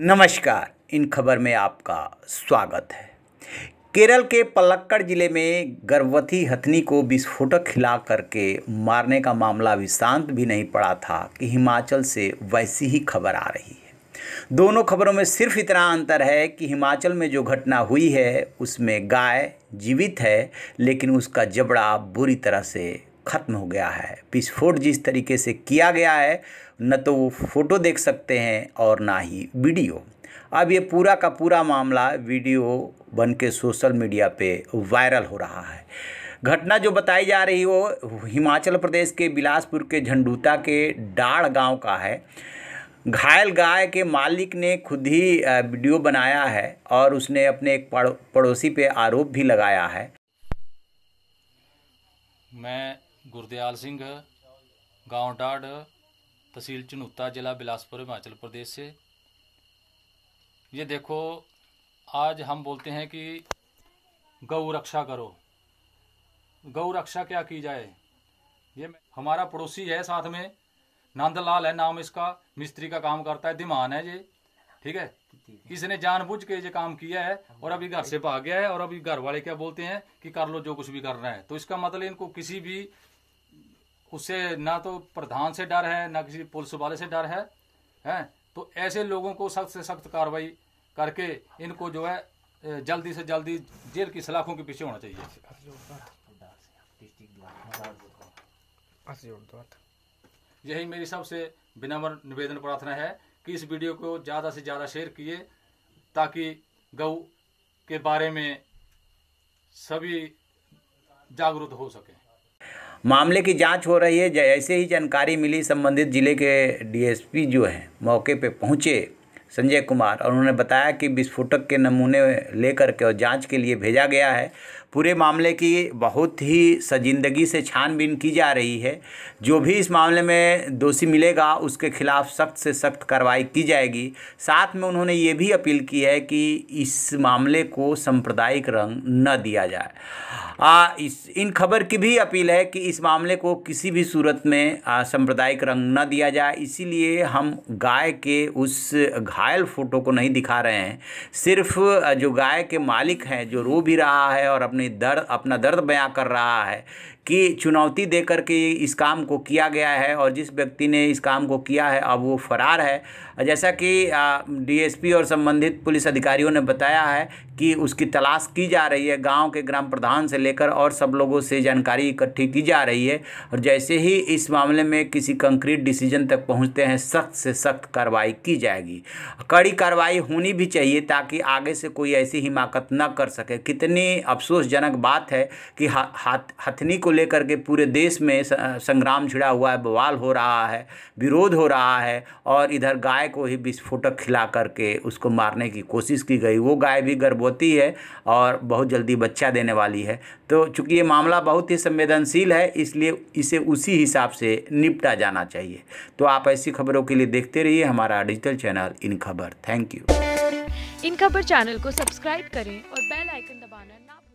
नमस्कार इन खबर में आपका स्वागत है केरल के पलक्कड़ जिले में गर्भवती हथनी को विस्फोटक खिला करके मारने का मामला अभी शांत भी नहीं पड़ा था कि हिमाचल से वैसी ही खबर आ रही है दोनों खबरों में सिर्फ इतना अंतर है कि हिमाचल में जो घटना हुई है उसमें गाय जीवित है लेकिन उसका जबड़ा बुरी तरह से ख़त्म हो गया है विस्फोट जिस तरीके से किया गया है न तो वो फ़ोटो देख सकते हैं और ना ही वीडियो अब ये पूरा का पूरा मामला वीडियो बन के सोशल मीडिया पे वायरल हो रहा है घटना जो बताई जा रही वो हिमाचल प्रदेश के बिलासपुर के झंडूता के डाढ़ गांव का है घायल गाय के मालिक ने खुद ही वीडियो बनाया है और उसने अपने एक पड़ोसी पे आरोप भी लगाया है मैं गुरदयाल सिंह गांव डाढ़ तहसील चनूता जिला बिलासपुर हिमाचल प्रदेश से ये देखो आज हम बोलते हैं कि गौ रक्षा करो गौ रक्षा क्या की जाए ये हमारा पड़ोसी है साथ में नंदलाल है नाम इसका मिस्त्री का काम करता है दिमान है ये ठीक है इसने जानबूझ के ये काम किया है और अभी घर से भाग गया है और अभी घर वाले क्या बोलते हैं कि कर लो जो कुछ भी करना है तो इसका मतलब इनको किसी भी उससे ना तो प्रधान से डर है ना किसी पुलिस वाले से डर है हैं तो ऐसे लोगों को सख्त से सख्त कार्रवाई करके इनको जो है जल्दी से जल्दी जेल की सलाखों के पीछे होना चाहिए यही मेरी सबसे विनम्र निवेदन प्रार्थना है कि इस वीडियो को ज़्यादा से ज़्यादा शेयर किए ताकि गऊ के बारे में सभी जागरूक हो सकें मामले की जांच हो रही है ऐसे ही जानकारी मिली संबंधित जिले के डीएसपी जो हैं मौके पे पहुंचे संजय कुमार और उन्होंने बताया कि विस्फोटक के नमूने लेकर के और जांच के लिए भेजा गया है पूरे मामले की बहुत ही सजिंदगी से छानबीन की जा रही है जो भी इस मामले में दोषी मिलेगा उसके खिलाफ सख्त से सख्त कार्रवाई की जाएगी साथ में उन्होंने ये भी अपील की है कि इस मामले को सांप्रदायिक रंग न दिया जाए आ, इस इन खबर की भी अपील है कि इस मामले को किसी भी सूरत में सांप्रदायिक रंग न दिया जाए इसीलिए हम गाय के उस घायल फ़ोटो को नहीं दिखा रहे हैं सिर्फ जो गाय के मालिक हैं जो रो भी रहा है और अपने अपनी दर्द अपना दर्द बयां कर रहा है कि चुनौती दे के इस काम को किया गया है और जिस व्यक्ति ने इस काम को किया है अब वो फरार है जैसा कि डीएसपी और संबंधित पुलिस अधिकारियों ने बताया है कि उसकी तलाश की जा रही है गांव के ग्राम प्रधान से लेकर और सब लोगों से जानकारी इकट्ठी की जा रही है और जैसे ही इस मामले में किसी कंक्रीट डिसीजन तक पहुंचते हैं सख्त से सख्त कार्रवाई की जाएगी कड़ी कार्रवाई होनी भी चाहिए ताकि आगे से कोई ऐसी हिमाकत न कर सके कितनी अफसोस आश्चर्यजनक बात है कि हा हथनी को लेकर के पूरे देश में संग्राम छिड़ा हुआ है बवाल हो रहा है विरोध हो रहा है और इधर गाय को ही विस्फोटक खिला करके उसको मारने की कोशिश की गई वो गाय भी गर्भवती है और बहुत जल्दी बच्चा देने वाली है तो चूँकि ये मामला बहुत ही संवेदनशील है इसलिए इसे उसी हिसाब से निपटा जाना चाहिए तो आप ऐसी खबरों के लिए देखते रहिए हमारा डिजिटल चैनल इन खबर थैंक यू इन खबर चैनल को सब्सक्राइब करें और बेल आइकन दबाना ना